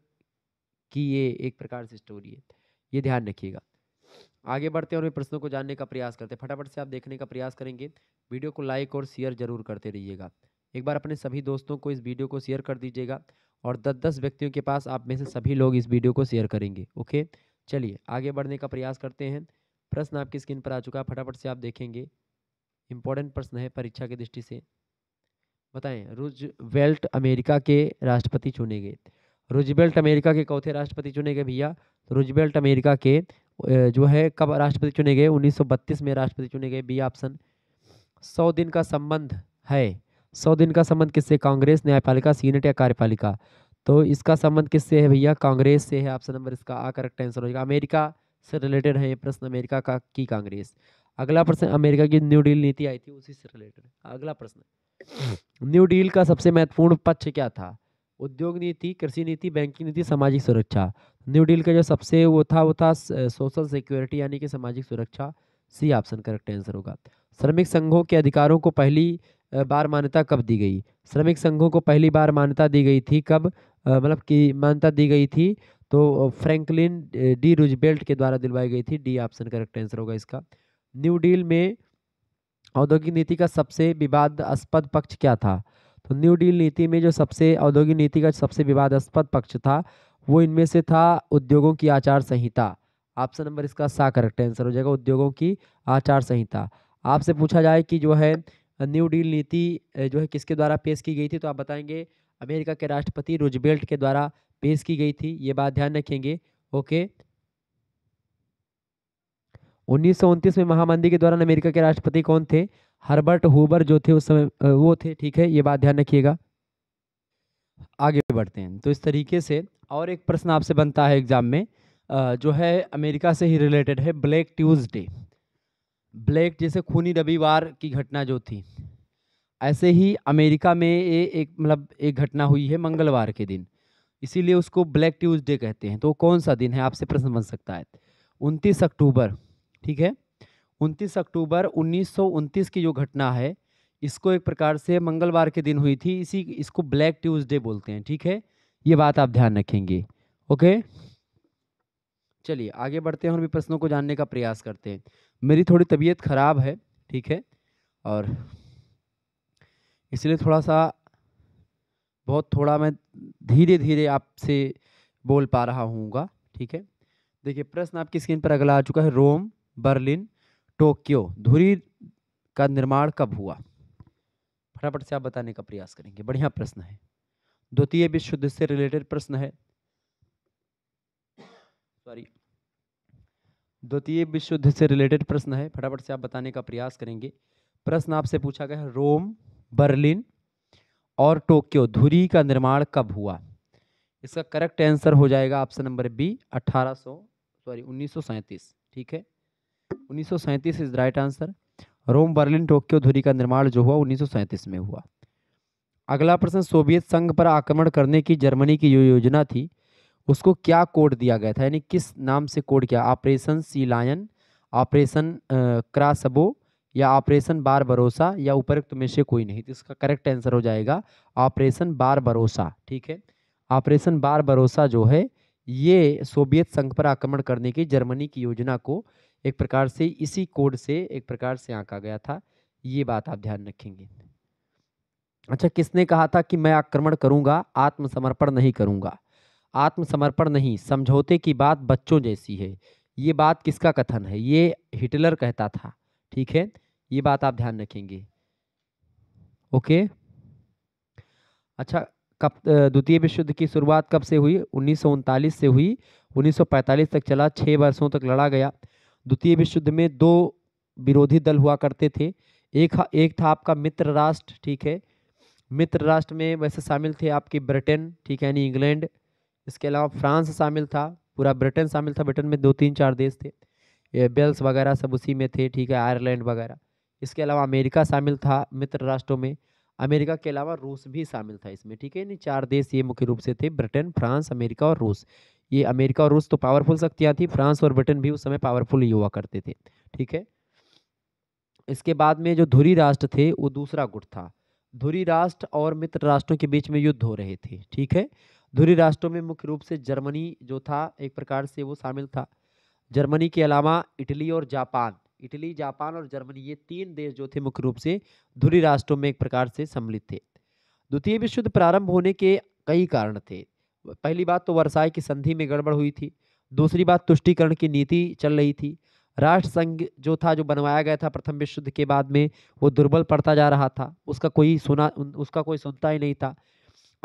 की ये एक प्रकार से स्टोरी है ये ध्यान रखिएगा आगे बढ़ते हैं और प्रश्नों को जानने का प्रयास करते हैं फटाफट से आप देखने का प्रयास करेंगे वीडियो को लाइक और शेयर जरूर करते रहिएगा एक बार अपने सभी दोस्तों को इस वीडियो को शेयर कर दीजिएगा और दस दस व्यक्तियों के पास आप में से सभी लोग इस वीडियो को शेयर करेंगे ओके चलिए आगे बढ़ने का प्रयास करते हैं प्रश्न आपकी स्क्रीन पर आ चुका है फटाफट से आप देखेंगे इम्पोर्टेंट प्रश्न है परीक्षा की दृष्टि से बताएं रुजवेल्ट अमेरिका के राष्ट्रपति चुने गए रुजबेल्ट अमेरिका के कौथे राष्ट्रपति चुने गए भैया तो रुजवेल्ट अमेरिका के जो है कब राष्ट्रपति चुने गए 1932 में राष्ट्रपति चुने गए बी ऑप्शन सौ दिन का संबंध है सौ दिन का संबंध किससे कांग्रेस न्यायपालिका सीनेट या कार्यपालिका तो इसका संबंध किससे है भैया कांग्रेस से है ऑप्शन नंबर इसका आ करेक्ट आंसर हो जाएगा अमेरिका से रिलेटेड है ये प्रश्न अमेरिका का की कांग्रेस अगला प्रश्न अमेरिका की न्यू डील नीति आई थी उसी से रिलेटेड अगला प्रश्न न्यू डील का सबसे महत्वपूर्ण पक्ष क्या था उद्योग नीति कृषि नीति बैंकिंग नीति सामाजिक सुरक्षा न्यू डील का जो सबसे वो था वो था सोशल सिक्योरिटी यानी कि सामाजिक सुरक्षा सी ऑप्शन करेक्ट आंसर होगा श्रमिक संघों के अधिकारों को पहली बार मान्यता कब दी गई श्रमिक संघों को पहली बार मान्यता दी गई थी कब मतलब कि मान्यता दी गई थी तो फ्रैंकलिन डी रुजबेल्ट के द्वारा दिलवाई गई थी डी ऑप्शन करेक्ट आंसर होगा इसका न्यू डील में औद्योगिक नीति का सबसे विवादास्पद पक्ष क्या था तो न्यू डील नीति में जो सबसे औद्योगिक नीति का सबसे विवादास्पद पक्ष था वो इनमें से था उद्योगों की आचार संहिता ऑप्शन नंबर इसका सा करेक्ट आंसर हो जाएगा उद्योगों की आचार संहिता आपसे पूछा जाए कि जो है न्यू डील नीति जो है किसके द्वारा पेश की गई थी तो आप बताएंगे अमेरिका के राष्ट्रपति रोजबेल्ट के द्वारा पेश की गई थी ये बात ध्यान रखेंगे ओके उन्नीस में महामंदी के दौरान अमेरिका के राष्ट्रपति कौन थे हर्बर्ट हुबर जो थे उस समय वो थे ठीक है ये बात ध्यान रखिएगा आगे बढ़ते हैं तो इस तरीके से और एक प्रश्न आपसे बनता है एग्जाम में जो है अमेरिका से ही रिलेटेड है ब्लैक ट्यूज़डे ब्लैक जैसे खूनी रविवार की घटना जो थी ऐसे ही अमेरिका में ये एक मतलब एक घटना हुई है मंगलवार के दिन इसीलिए उसको ब्लैक ट्यूसडे कहते हैं तो कौन सा दिन है आपसे प्रश्न बन सकता है उनतीस अक्टूबर ठीक है उनतीस अक्टूबर उन्नीस की जो घटना है इसको एक प्रकार से मंगलवार के दिन हुई थी इसी इसको ब्लैक ट्यूसडे बोलते हैं ठीक है ये बात आप ध्यान रखेंगे ओके चलिए आगे बढ़ते हैं और भी प्रश्नों को जानने का प्रयास करते हैं मेरी थोड़ी तबीयत ख़राब है ठीक है और इसलिए थोड़ा सा बहुत थोड़ा मैं धीरे धीरे आपसे बोल पा रहा हूँगा ठीक है देखिए प्रश्न आपकी स्क्रीन पर अगला आ चुका है रोम बर्लिन टोक्यो धुरी का निर्माण कब हुआ फटाफट से आप बताने का प्रयास करेंगे बढ़िया प्रश्न है द्वितीय विश्व युद्ध से रिलेटेड प्रश्न है सॉरी द्वितीय विश्व युद्ध से रिलेटेड प्रश्न है फटाफट से आप बताने का प्रयास करेंगे प्रश्न आपसे पूछा गया है रोम बर्लिन और टोक्यो धुरी का निर्माण कब हुआ इसका करेक्ट आंसर हो जाएगा ऑप्शन नंबर बी 1800 सॉरी 1937 ठीक है 1937 is right answer Rome Berlin Tokyo धुरी का निर्माण जो हुआ 1937 में हुआ अगला प्रश्न सोवियत संघ पर आक्रमण करने की जर्मनी की जो योजना थी उसको क्या कोड दिया गया था यानी किस नाम से कोड किया operation sea lion operation crossbow या ऑपरेशन बार भरोसा या उपयुक्त में से कोई नहीं तो इसका करेक्ट आंसर हो जाएगा ऑपरेशन बार भरोसा ठीक है ऑपरेशन बार भरोसा जो है ये सोवियत संघ पर आक्रमण करने की जर्मनी की योजना को एक प्रकार से इसी कोड से एक प्रकार से आंका गया था ये बात आप ध्यान रखेंगे अच्छा किसने कहा था कि मैं आक्रमण करूंगा आत्मसमर्पण नहीं करूंगा आत्मसमर्पण नहीं समझौते की बात बच्चों जैसी है ये बात किसका कथन है ये हिटलर कहता था ठीक है ये बात आप ध्यान रखेंगे ओके अच्छा कब द्वितीय विश्व युद्ध की शुरुआत कब से हुई उन्नीस से हुई 1945 तक चला छः वर्षों तक लड़ा गया द्वितीय विश्व युद्ध में दो विरोधी दल हुआ करते थे एक एक था आपका मित्र राष्ट्र ठीक है मित्र राष्ट्र में वैसे शामिल थे आपके ब्रिटेन ठीक है यानी इंग्लैंड इसके अलावा फ्रांस शामिल था पूरा ब्रिटेन शामिल था ब्रिटेन में दो तीन चार देश थे ये बेल्स वगैरह सब उसी में थे ठीक है आयरलैंड वगैरह इसके अलावा अमेरिका शामिल था मित्र राष्ट्रों में अमेरिका के अलावा रूस भी शामिल था इसमें ठीक है नहीं चार देश ये मुख्य रूप से थे ब्रिटेन फ्रांस अमेरिका और रूस ये अमेरिका और रूस तो पावरफुल शक्तियाँ थी फ्रांस और ब्रिटेन भी उस समय पावरफुल ही हुआ करते थे ठीक है इसके बाद में जो धुरी राष्ट्र थे वो दूसरा गुट था धुरी राष्ट्र और मित्र राष्ट्रों के बीच में युद्ध हो रहे थे ठीक है धुरी राष्ट्रों में मुख्य रूप से जर्मनी जो था एक प्रकार से वो शामिल था जर्मनी के अलावा इटली और जापान इटली जापान और जर्मनी ये तीन देश जो थे मुख्य रूप से धुरी राष्ट्रों में एक प्रकार से सम्मिलित थे द्वितीय विश्व युद्ध प्रारंभ होने के कई कारण थे पहली बात तो वर्षाई की संधि में गड़बड़ हुई थी दूसरी बात तुष्टिकरण की नीति चल रही थी राष्ट्र संघ जो था जो बनवाया गया था प्रथम विश्व युद्ध के बाद में वो दुर्बल पड़ता जा रहा था उसका कोई सुना उसका कोई सुनता ही नहीं था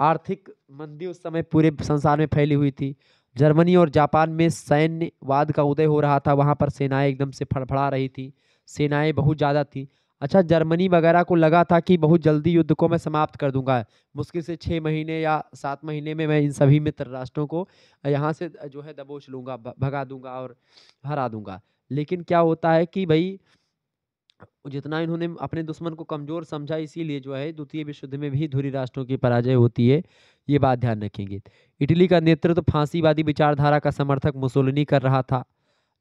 आर्थिक मंदी उस समय पूरे संसार में फैली हुई थी जर्मनी और जापान में सैन्यवाद का उदय हो रहा था वहाँ पर सेनाएं एकदम से फड़फड़ा रही थी सेनाएं बहुत ज़्यादा थी अच्छा जर्मनी वगैरह को लगा था कि बहुत जल्दी युद्ध को मैं समाप्त कर दूंगा मुश्किल से छः महीने या सात महीने में मैं इन सभी मित्र राष्ट्रों को यहाँ से जो है दबोच लूँगा भगा दूंगा और हरा दूंगा लेकिन क्या होता है कि भाई जितना इन्होंने अपने दुश्मन को कमज़ोर समझा इसीलिए जो है द्वितीय विश्व युद्ध में भी धुरी राष्ट्रों की पराजय होती है ये बात ध्यान रखेंगे इटली का नेतृत्व तो फांसीवादी विचारधारा का समर्थक मुसोलिनी कर रहा था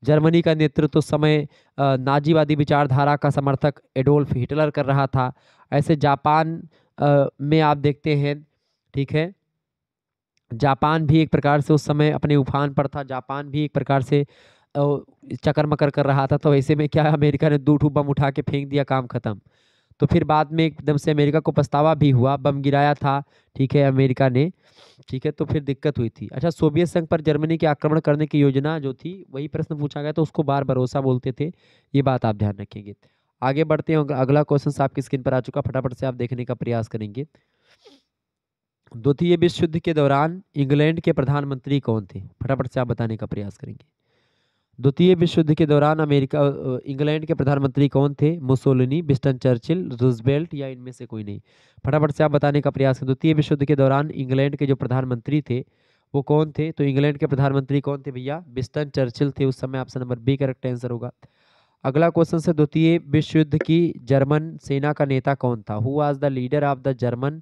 जर्मनी का नेतृत्व तो समय नाजीवादी विचारधारा का समर्थक एडोल्फ हिटलर कर रहा था ऐसे जापान में आप देखते हैं ठीक है जापान भी एक प्रकार से उस समय अपने उफान पर था जापान भी एक प्रकार से चकर मकर कर रहा था तो ऐसे में क्या अमेरिका ने दो ठू बम उठा के फेंक दिया काम ख़त्म तो फिर बाद में एकदम से अमेरिका को पछतावा भी हुआ बम गिराया था ठीक है अमेरिका ने ठीक है तो फिर दिक्कत हुई थी अच्छा सोवियत संघ पर जर्मनी के आक्रमण करने की योजना जो थी वही प्रश्न पूछा गया तो उसको बार भरोसा बोलते थे ये बात आप ध्यान रखेंगे आगे बढ़ते हैं अगला क्वेश्चन आपकी स्क्रीन पर आ चुका फटाफट से आप देखने का प्रयास करेंगे द्वितीय विश्व युद्ध के दौरान इंग्लैंड के प्रधानमंत्री कौन थे फटाफट से आप बताने का प्रयास करेंगे द्वितीय विश्व युद्ध के दौरान अमेरिका इंग्लैंड के प्रधानमंत्री कौन थे मुसोलिनी बिस्टन चर्चिल रूजबेल्ट या इनमें से कोई नहीं फटाफट से आप बताने का प्रयास करें द्वितीय विश्व युद्ध के दौरान इंग्लैंड के जो प्रधानमंत्री थे वो कौन थे तो इंग्लैंड के प्रधानमंत्री कौन थे भैया बिस्टन चर्चिल थे उस समय option number B correct answer होगा अगला क्वेश्चन से द्वितीय विश्व युद्ध की जर्मन सेना का नेता कौन था हु आज the leader of the German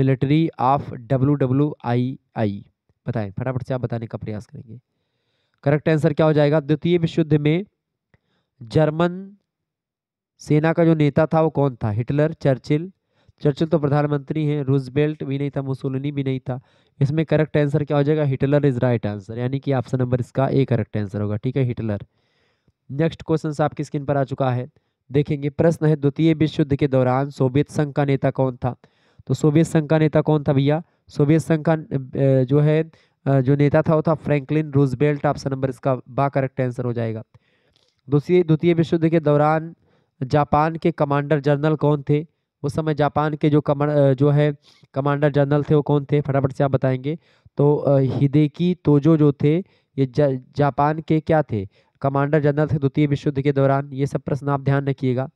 military of W W I I बताएं फटाफट से आप बताने का प्रयास करेंगे करेक्ट आंसर क्या हो जाएगा द्वितीय विश्व युद्ध में जर्मन सेना का जो नेता था वो कौन था हिटलर चर्चिल चर्चिल तो प्रधानमंत्री हैं रूजबेल्ट भी नहीं था मुसोलिनी भी नहीं था इसमें करेक्ट आंसर क्या हो जाएगा हिटलर इज राइट आंसर यानी कि ऑप्शन नंबर इसका ए करेक्ट आंसर होगा ठीक है हिटलर नेक्स्ट क्वेश्चन आपकी स्क्रीन पर आ चुका है देखेंगे प्रश्न है द्वितीय विश्व युद्ध के दौरान सोवियत संघ का नेता कौन था तो सोवियत संघ का नेता कौन था भैया सोवियत संघ का जो है जो नेता था वो था फ्रैंकलिन रूजबेल्ट ऑप्शन नंबर इसका बा करेक्ट आंसर हो जाएगा दूसरी द्वितीय विश्व युद्ध के दौरान जापान के कमांडर जनरल कौन थे उस समय जापान के जो कम जो है कमांडर जनरल थे वो कौन थे फटाफट से आप बताएंगे तो हिदेकी तोजो जो थे ये जा, जापान के क्या थे कमांडर जनरल थे द्वितीय विश्व युद्ध के दौरान ये सब प्रश्न आप ध्यान रखिएगा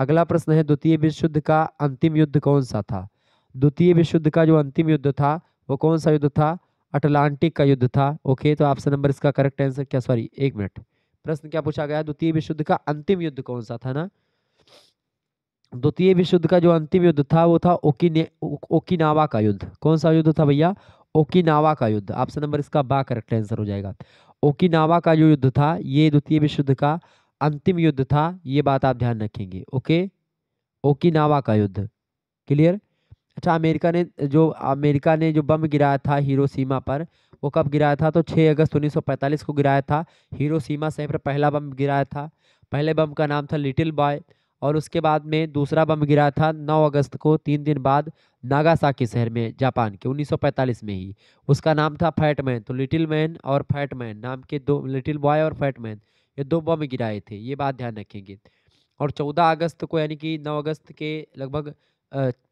अगला प्रश्न है द्वितीय विश्व युद्ध का अंतिम युद्ध कौन सा था द्वितीय विश्व युद्ध का जो अंतिम युद्ध था वो कौन सा युद्ध था अटलांटिक का युद्ध था ओके तो ऑप्शन नंबर इसका करेक्ट आंसर क्या सॉरी एक मिनट प्रश्न क्या पूछा गया द्वितीय विश्व युद्ध का अंतिम युद्ध कौन सा था ना द्वितीय विश्व युद्ध का जो अंतिम युद्ध था वो था ओकिने ओकिनावा का युद्ध कौन सा युद्ध था भैया ओकिनावा का युद्ध ऑप्शन नंबर इसका बा करेक्ट आंसर हो जाएगा ओकिनावा का जो युद्ध था ये द्वितीय विश्व युद्ध का अंतिम युद्ध था ये बात आप ध्यान रखेंगे ओके ओकिनावा का युद्ध क्लियर अच्छा अमेरिका ने जो अमेरिका ने जो बम गिराया था हीरो सीमा पर वो कब गिराया था तो 6 अगस्त 1945 को गिराया था हीरो सीमा से पर पहला बम गिराया था पहले बम का नाम था लिटिल बॉय और उसके बाद में दूसरा बम गिराया था 9 अगस्त को तीन दिन बाद नागासाकी शहर में जापान के 1945 में ही उसका नाम था फैटमैन तो लिटिल मैन और फैटमैन नाम के दो लिटिल बॉय और फैटमैन ये दो बम गिराए थे ये बात ध्यान रखेंगे और चौदह अगस्त को यानी कि नौ अगस्त के लगभग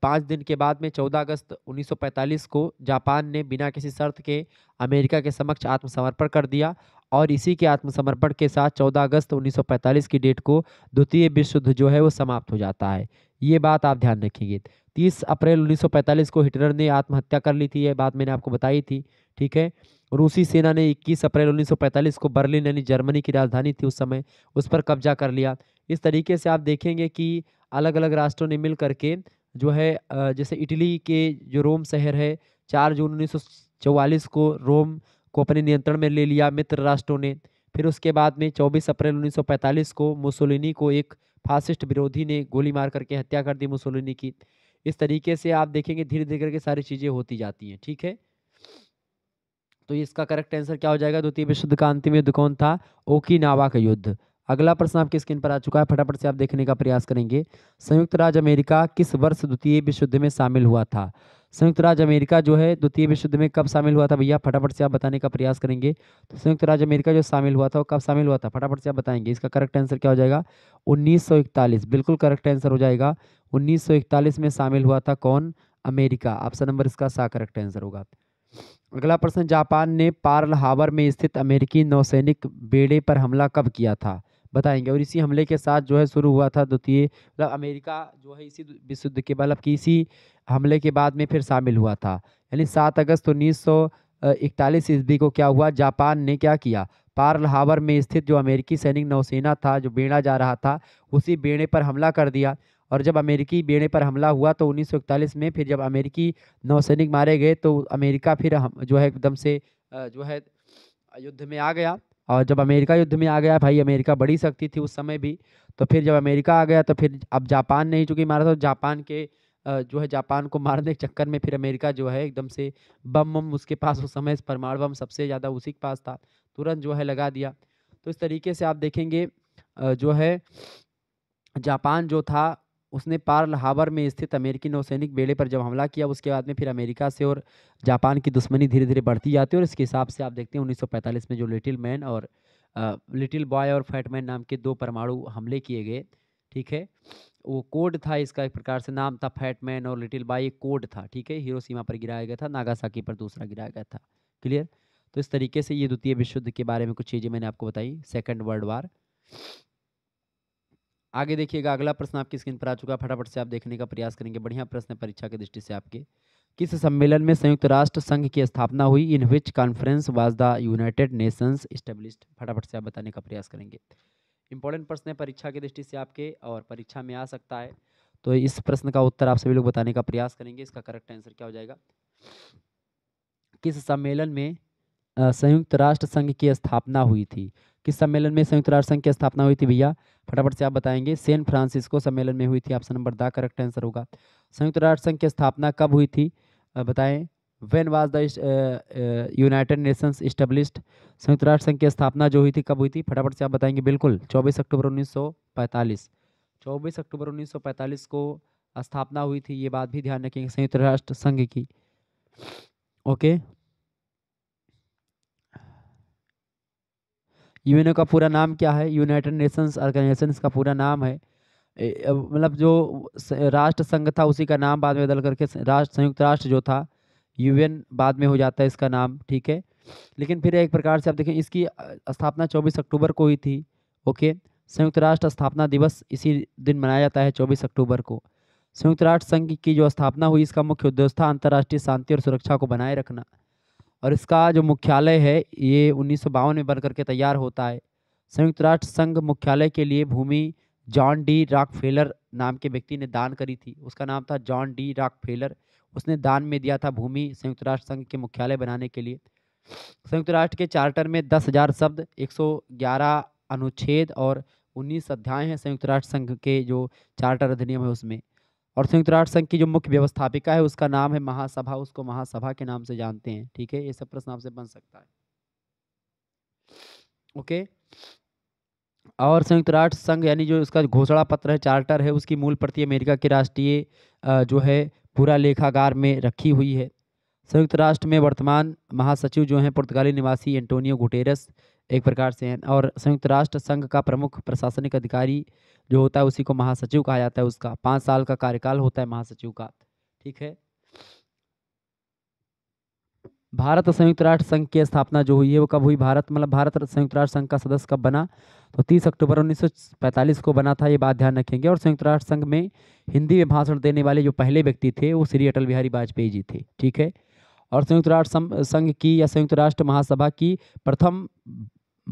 पाँच दिन के बाद में चौदह अगस्त 1945 को जापान ने बिना किसी शर्त के अमेरिका के समक्ष आत्मसमर्पण कर दिया और इसी के आत्मसमर्पण के साथ 14 अगस्त 1945 की डेट को द्वितीय विश्व युद्ध जो है वो समाप्त हो जाता है ये बात आप ध्यान रखेंगे 30 अप्रैल 1945 को हिटलर ने आत्महत्या कर ली थी ये बात मैंने आपको बताई थी ठीक है रूसी सेना ने 21 अप्रैल 1945 को बर्लिन यानी जर्मनी की राजधानी थी उस समय उस पर कब्जा कर लिया इस तरीके से आप देखेंगे कि अलग अलग राष्ट्रों ने मिल करके जो है जैसे इटली के जो रोम शहर है चार जून उन्नीस को रोम को अपने नियंत्रण में ले लिया मित्र राष्ट्रों ने फिर उसके बाद में 24 अप्रैल 1945 को मुसोलिनी को एक फासिस्ट विरोधी ने गोली मार करके हत्या कर दी मुसोलिनी की इस तरीके से आप देखेंगे धीरे धीरे करके सारी चीज़ें होती जाती हैं ठीक है तो इसका करेक्ट आंसर क्या हो जाएगा द्वितीय विश्व युद्ध का अंतिम युद्ध कौन था ओकी का युद्ध अगला प्रश्न आपकी स्क्रीन पर आ चुका है फटाफट से आप देखने का प्रयास करेंगे संयुक्त राज्य अमेरिका किस वर्ष द्वितीय विश्व युद्ध में शामिल हुआ था संयुक्त राज्य अमेरिका जो है द्वितीय विश्व युद्ध में कब शामिल हुआ था भैया फटाफट से आप बताने का प्रयास करेंगे तो संयुक्त राज्य अमेरिका जो शामिल हुआ था वो कब शामिल हुआ था फटाफट से आप बताएंगे इसका करेक्ट आंसर क्या हो जाएगा उन्नीस बिल्कुल करेक्ट आंसर हो जाएगा उन्नीस में शामिल हुआ था कौन अमेरिका ऑप्शन नंबर इसका सा करेक्ट आंसर होगा अगला प्रश्न जापान ने पार्ल हावर में स्थित अमेरिकी नौसैनिक बेड़े पर हमला कब किया था बताएंगे और इसी हमले के साथ जो है शुरू हुआ था द्वितीय मतलब अमेरिका जो है इसी विश्व युद्ध के मतलब कि इसी हमले के बाद में फिर शामिल हुआ था यानी सात अगस्त उन्नीस सौ इकतालीस ईस्वी को क्या हुआ जापान ने क्या किया पार्ल हावर में स्थित जो अमेरिकी सैनिक नौसेना था जो बेड़ा जा रहा था उसी बेड़े पर हमला कर दिया और जब अमेरिकी बेड़े पर हमला हुआ तो 1941 में फिर जब अमेरिकी नौसैनिक मारे गए तो अमेरिका फिर हम जो है एकदम से जो है युद्ध में आ गया और जब अमेरिका युद्ध में आ गया भाई अमेरिका बड़ी शक्ति थी उस समय भी तो फिर जब अमेरिका आ गया तो फिर अब जापान नहीं चूँकि मारा था तो जापान के जो है जापान को मारने के चक्कर में फिर अमेरिका जो है एकदम से बम बम उसके पास उस समय परमाणु बम सबसे ज़्यादा उसी के पास था तुरंत जो है लगा दिया तो इस तरीके से आप देखेंगे जो है जापान जो था उसने पार्ल हाबर में स्थित अमेरिकी नौसैनिक बेड़े पर जब हमला किया उसके बाद में फिर अमेरिका से और जापान की दुश्मनी धीरे धीरे बढ़ती जाती है और इसके हिसाब से आप देखते हैं 1945 में जो लिटिल मैन और आ, लिटिल बॉय और फैट मैन नाम के दो परमाणु हमले किए गए ठीक है वो कोड था इसका एक प्रकार से नाम था फैट मैन और लिटिल बाई कोड था ठीक है हीरो सीमा पर गिराया गया था नागासाकी पर दूसरा गिराया गया था क्लियर तो इस तरीके से ये द्वितीय विश्व युद्ध के बारे में कुछ चीज़ें मैंने आपको बताई सेकेंड वर्ल्ड वार आगे देखिएगा अगला प्रश्न आपकी स्क्रीन पर आ चुका है फटाफट से आप देखने का प्रयास करेंगे बढ़िया प्रश्न परीक्षा की दृष्टि से आपके किस सम्मेलन में संयुक्त राष्ट्र संघ की स्थापना हुई in which conference was the United Nations established फटाफट से आप बताने का प्रयास करेंगे इंपॉर्टेंट प्रश्न है परीक्षा की दृष्टि से आपके और परीक्षा में आ सकता है तो इस प्रश्न का उत्तर आप सभी लोग बताने का प्रयास करेंगे इसका करेक्ट आंसर क्या हो जाएगा किस सम्मेलन में संयुक्त राष्ट्र संघ की स्थापना हुई थी किस सम्मेलन में संयुक्त राष्ट्र संघ की स्थापना हुई थी भैया फटाफट से आप बताएंगे सैन फ्रांसिस्को सम्मेलन में हुई थी option number the correct answer होगा संयुक्त राष्ट्र संघ की स्थापना कब हुई थी बताएं when was the United Nations established संयुक्त राष्ट्र संघ की स्थापना जो हुई थी कब हुई थी फटाफट से आप बताएंगे बिल्कुल 24 अक्टूबर 1945 24 अक्टूबर 1945 को स्थापना हुई थी ये बात भी ध्यान रखेंगे संयुक्त राष्ट्र संघ की ओके okay? यूएनओ का पूरा नाम क्या है यूनाइटेड नेशंस ऑर्गेनाइजेशन का पूरा नाम है मतलब जो राष्ट्र संघ था उसी का नाम बाद में बदल करके राष्ट्र संयुक्त राष्ट्र जो था यूएन बाद में हो जाता है इसका नाम ठीक है लेकिन फिर एक प्रकार से आप देखें इसकी स्थापना चौबीस अक्टूबर को ही थी ओके संयुक्त राष्ट्र स्थापना दिवस इसी दिन मनाया जाता है चौबीस अक्टूबर को संयुक्त राष्ट्र संघ की जो स्थापना हुई इसका मुख्य उद्देश्य था अंतर्राष्ट्रीय शांति और सुरक्षा को बनाए रखना और इसका जो मुख्यालय है ये उन्नीस में बन करके तैयार होता है संयुक्त राष्ट्र संघ मुख्यालय के लिए भूमि जॉन डी राक नाम के व्यक्ति ने दान करी थी उसका नाम था जॉन डी राक उसने दान में दिया था भूमि संयुक्त राष्ट्र संघ के मुख्यालय बनाने के लिए संयुक्त राष्ट्र के चार्टर में दस हज़ार शब्द 111 अनुच्छेद और 19 अध्याय हैं संयुक्त राष्ट्र संघ के जो चार्टर अधिनियम है उसमें और संयुक्त राष्ट्र संघ की जो मुख्य व्यवस्थापिका है उसका नाम है महासभा उसको महासभा के नाम से जानते हैं ठीक है ये सब प्रश्न आपसे बन सकता है ओके और संयुक्त राष्ट्र संघ यानी जो उसका घोषणा पत्र है चार्टर है उसकी मूल प्रति अमेरिका के राष्ट्रीय जो है पूरा लेखागार में रखी हुई है संयुक्त राष्ट्र में वर्तमान महासचिव जो हैं पुर्तगाली निवासी एंटोनियो गुटेरस एक प्रकार से हैं और संयुक्त राष्ट्र संघ का प्रमुख प्रशासनिक अधिकारी जो होता है उसी को महासचिव कहा जाता है उसका पाँच साल का कार्यकाल होता है महासचिव का ठीक है भारत संयुक्त राष्ट्र संघ की स्थापना जो हुई है वो कब हुई भारत मतलब भारत संयुक्त राष्ट्र संघ का सदस्य कब बना तो 30 अक्टूबर 1945 को बना था ये बात ध्यान रखेंगे और संयुक्त राष्ट्र संघ में हिंदी में भाषण देने वाले जो पहले व्यक्ति थे वो श्री अटल बिहारी वाजपेयी जी थे ठीक है और संयुक्त राष्ट्र संघ की या संयुक्त राष्ट्र महासभा की प्रथम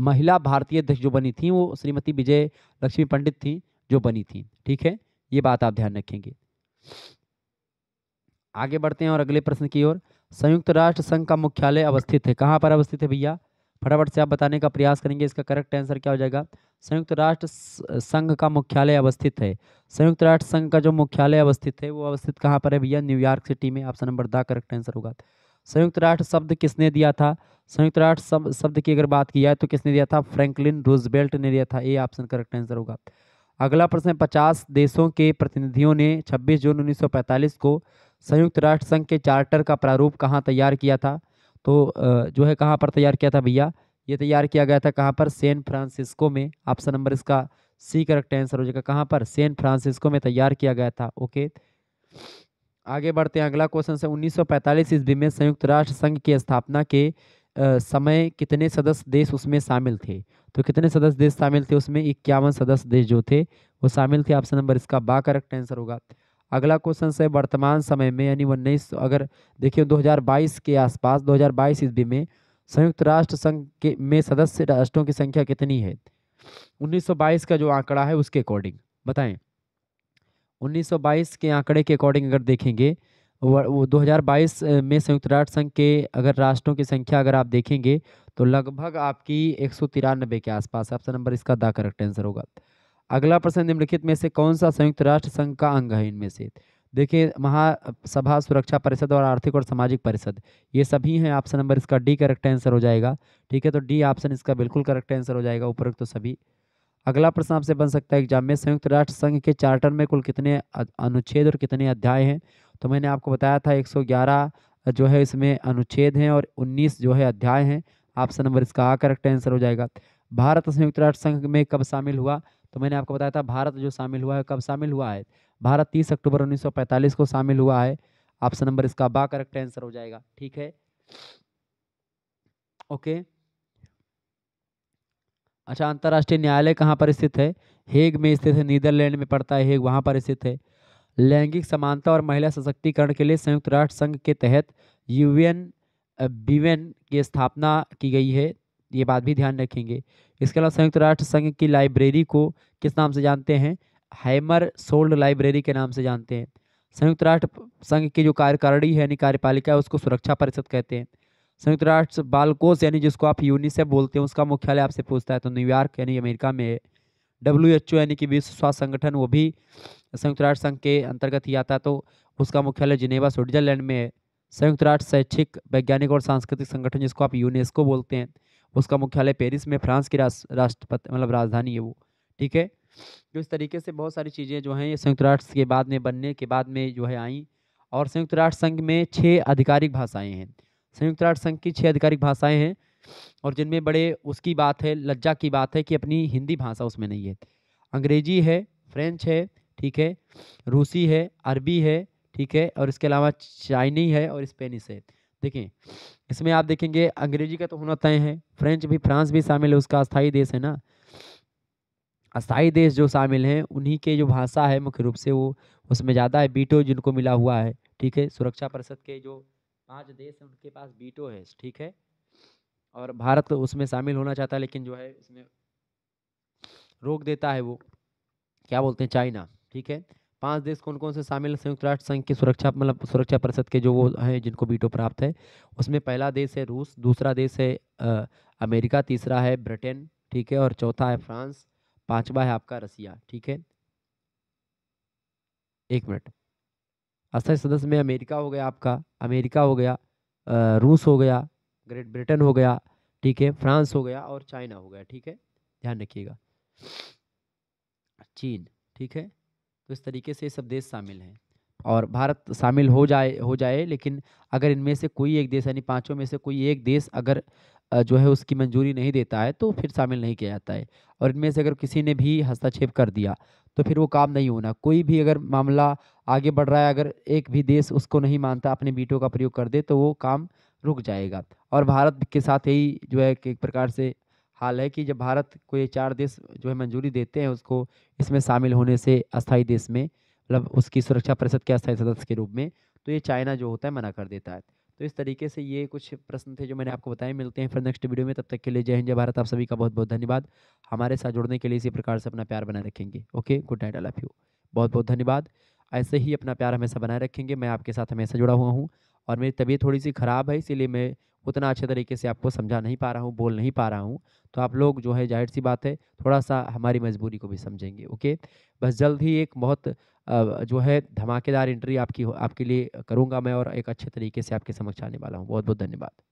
महिला भारतीय अध्यक्ष जो बनी थी वो श्रीमती विजय लक्ष्मी पंडित थी जो बनी थी ठीक है ये बात आप ध्यान रखेंगे आगे बढ़ते हैं और अगले प्रश्न की ओर संयुक्त राष्ट्र संघ का मुख्यालय अवस्थित है कहाँ पर अवस्थित है भैया फटाफट से आप बताने का प्रयास करेंगे इसका करेक्ट आंसर क्या हो जाएगा संयुक्त राष्ट्र संघ का मुख्यालय अवस्थित है संयुक्त राष्ट्र संघ का जो मुख्यालय अवस्थित है वो अवस्थित कहाँ पर है भैया न्यूयॉर्क सिटी में option number the correct answer होगा संयुक्त राष्ट्र शब्द किसने दिया था संयुक्त राष्ट्र शब्द की अगर बात की जाए तो किसने दिया था फ्रैंकलिन रूजबेल्ट ने दिया था ये ऑप्शन करेक्ट आंसर होगा अगला प्रश्न पचास देशों के प्रतिनिधियों ने छब्बीस जून उन्नीस को संयुक्त राष्ट्र संघ के चार्टर का प्रारूप कहाँ तैयार किया था तो जो है कहाँ पर तैयार किया था भैया ये तैयार किया गया था कहाँ पर सैन फ्रांसिस्को में ऑप्शन नंबर इसका सी करेक्ट आंसर हो जाएगा कहाँ पर सैन फ्रांसिस्को में तैयार किया गया था ओके आगे बढ़ते हैं अगला क्वेश्चन सौ 1945 ईस्वी में संयुक्त राष्ट्र संघ की स्थापना के समय कितने सदस्य देश उसमें शामिल थे तो कितने सदस्य देश शामिल थे उसमें इक्यावन सदस्य देश जो थे वो शामिल थे ऑप्शन नंबर इसका बा करेक्ट आंसर होगा अगला क्वेश्चन से वर्तमान समय में यानी उन्नीस अगर देखिए 2022 के आसपास 2022 ईस्वी में संयुक्त राष्ट्र संघ के में सदस्य राष्ट्रों की संख्या कितनी है 1922 का जो आंकड़ा है उसके अकॉर्डिंग बताएं 1922 के आंकड़े के अकॉर्डिंग अगर देखेंगे वो 2022 में संयुक्त राष्ट्र संघ के अगर राष्ट्रों की संख्या अगर आप देखेंगे तो लगभग आपकी एक के आसपास ऑप्शन नंबर इसका दा करेक्ट आंसर होगा अगला प्रश्न निम्नलिखित में से कौन सा संयुक्त राष्ट्र संघ का अंग है इनमें से देखिए महासभा सुरक्षा परिषद और आर्थिक और सामाजिक परिषद ये सभी हैं ऑप्शन नंबर इसका डी करेक्ट आंसर हो जाएगा ठीक है तो डी ऑप्शन इसका बिल्कुल करेक्ट आंसर हो जाएगा उपरोक्त तो सभी अगला प्रश्न आपसे बन सकता है एग्जाम में संयुक्त राष्ट्र संघ के चार्टर में कुल कितने अनुच्छेद और कितने अध्याय हैं तो मैंने आपको बताया था 111 जो है इसमें अनुच्छेद हैं और 19 जो है अध्याय हैं ऑप्शन नंबर इसका आ करेक्ट आंसर हो जाएगा भारत संयुक्त राष्ट्र संघ में कब शामिल हुआ तो मैंने आपको बताया था भारत जो शामिल हुआ है कब शामिल हुआ है भारत तीस अक्टूबर 1945 को शामिल हुआ है ऑप्शन नंबर इसका बा करेक्ट आंसर हो जाएगा ठीक है ओके okay. अच्छा अंतर्राष्ट्रीय न्यायालय कहाँ पर स्थित है हेग में स्थित है नीदरलैंड में पड़ता है हेग वहाँ पर स्थित है लैंगिक समानता और महिला सशक्तिकरण के लिए संयुक्त राष्ट्र संघ के तहत यूएन बीवेन की स्थापना की गई है ये बात भी ध्यान रखेंगे इसके अलावा संयुक्त राष्ट्र संघ की लाइब्रेरी को किस नाम से जानते हैं हैमर सोल्ड लाइब्रेरी के नाम से जानते हैं संयुक्त राष्ट्र संघ की जो कार्यकारिणी है यानी कार्यपालिका है उसको सुरक्षा परिषद कहते हैं संयुक्त राष्ट्र बाल कोष यानी जिसको आप यूनिसेफ बोलते हैं उसका मुख्यालय आपसे पूछता है तो न्यूयॉर्क यानी अमेरिका में डब्ल्यू एच ओ यानी कि विश्व स्वास्थ्य संगठन वो भी संयुक्त राष्ट्र संघ के अंतर्गत ही आता तो उसका मुख्यालय जिनेवा स्विट्जरलैंड में है संयुक्त राष्ट्र शैक्षिक वैज्ञानिक और सांस्कृतिक संगठन जिसको आप यूनेस्को बोलते हैं उसका मुख्यालय पेरिस में फ्रांस की राष्ट्रपति मतलब राजधानी है वो ठीक है तो इस तरीके से बहुत सारी चीज़ें जो हैं ये संयुक्त राष्ट्र के बाद में बनने के बाद में जो है आई और संयुक्त राष्ट्र संघ में छः आधिकारिक भाषाएँ हैं संयुक्त राष्ट्र संघ की छः आधिकारिक भाषाएं हैं और जिनमें बड़े उसकी बात है लज्जा की बात है कि अपनी हिंदी भाषा उसमें नहीं है अंग्रेजी है फ्रेंच है ठीक है रूसी है अरबी है ठीक है और इसके अलावा चाइनी है और स्पेनिश है देखें इसमें आप देखेंगे अंग्रेजी का तो होना तय है फ्रेंच भी फ्रांस भी शामिल है उसका अस्थाई देश है ना अस्थाई देश जो शामिल हैं उन्हीं के जो भाषा है मुख्य रूप से वो उसमें ज़्यादा है बीटो जिनको मिला हुआ है ठीक है सुरक्षा परिषद के जो पांच देश हैं उनके पास बीटो है ठीक है और भारत तो उसमें शामिल होना चाहता है लेकिन जो है उसमें रोक देता है वो क्या बोलते हैं चाइना ठीक है पांच देश कौन कौन से शामिल संयुक्त राष्ट्र संघ की सुरक्षा मतलब सुरक्षा परिषद के जो वो हैं जिनको बीटो प्राप्त है उसमें पहला देश है रूस दूसरा देश है आ, अमेरिका तीसरा है ब्रिटेन ठीक है और चौथा है फ्रांस पांचवा है आपका रसिया ठीक है एक मिनट अस्थायी सदस्य में अमेरिका हो गया आपका अमेरिका हो गया रूस हो गया ग्रेट ब्रिटेन हो गया ठीक है फ्रांस हो गया और चाइना हो गया ठीक है ध्यान रखिएगा चीन ठीक है तो इस तरीके से सब देश शामिल हैं और भारत शामिल हो जाए हो जाए लेकिन अगर इनमें से कोई एक देश यानी पाँचों में से कोई एक देश अगर जो है उसकी मंजूरी नहीं देता है तो फिर शामिल नहीं किया जाता है और इनमें से अगर किसी ने भी हस्तक्षेप कर दिया तो फिर वो काम नहीं होना कोई भी अगर मामला आगे बढ़ रहा है अगर एक भी देश उसको नहीं मानता अपने बीटों का प्रयोग कर दे तो वो काम रुक जाएगा और भारत के साथ यही जो है एक प्रकार से हाल है कि जब भारत को ये चार देश जो है मंजूरी देते हैं उसको इसमें शामिल होने से अस्थाई देश में मतलब उसकी सुरक्षा परिषद के अस्थायी सदस्य के रूप में तो ये चाइना जो होता है मना कर देता है तो इस तरीके से ये कुछ प्रश्न थे जो मैंने आपको बताए मिलते हैं फिर नेक्स्ट वीडियो में तब तक के लिए जय हिंद जय भारत आप सभी का बहुत बहुत धन्यवाद हमारे साथ जुड़ने के लिए इसी प्रकार से अपना प्यार बनाए रखेंगे okay good night I love you बहुत बहुत धन्यवाद ऐसे ही अपना प्यार हमेशा बनाए रखेंगे मैं आपके साथ हमेशा जुड़ा हुआ हूँ और मेरी तबीयत थोड़ी सी ख़राब है इसीलिए मैं उतना अच्छे तरीके से आपको समझा नहीं पा रहा हूँ बोल नहीं पा रहा हूँ तो आप लोग जो है जाहिर सी बात है थोड़ा सा हमारी मजबूरी को भी समझेंगे ओके बस जल्द ही एक बहुत जो है धमाकेदार एंट्री आपकी आपके लिए करूँगा मैं और एक अच्छे तरीके से आपके समक्ष आने वाला हूँ बहुत बहुत धन्यवाद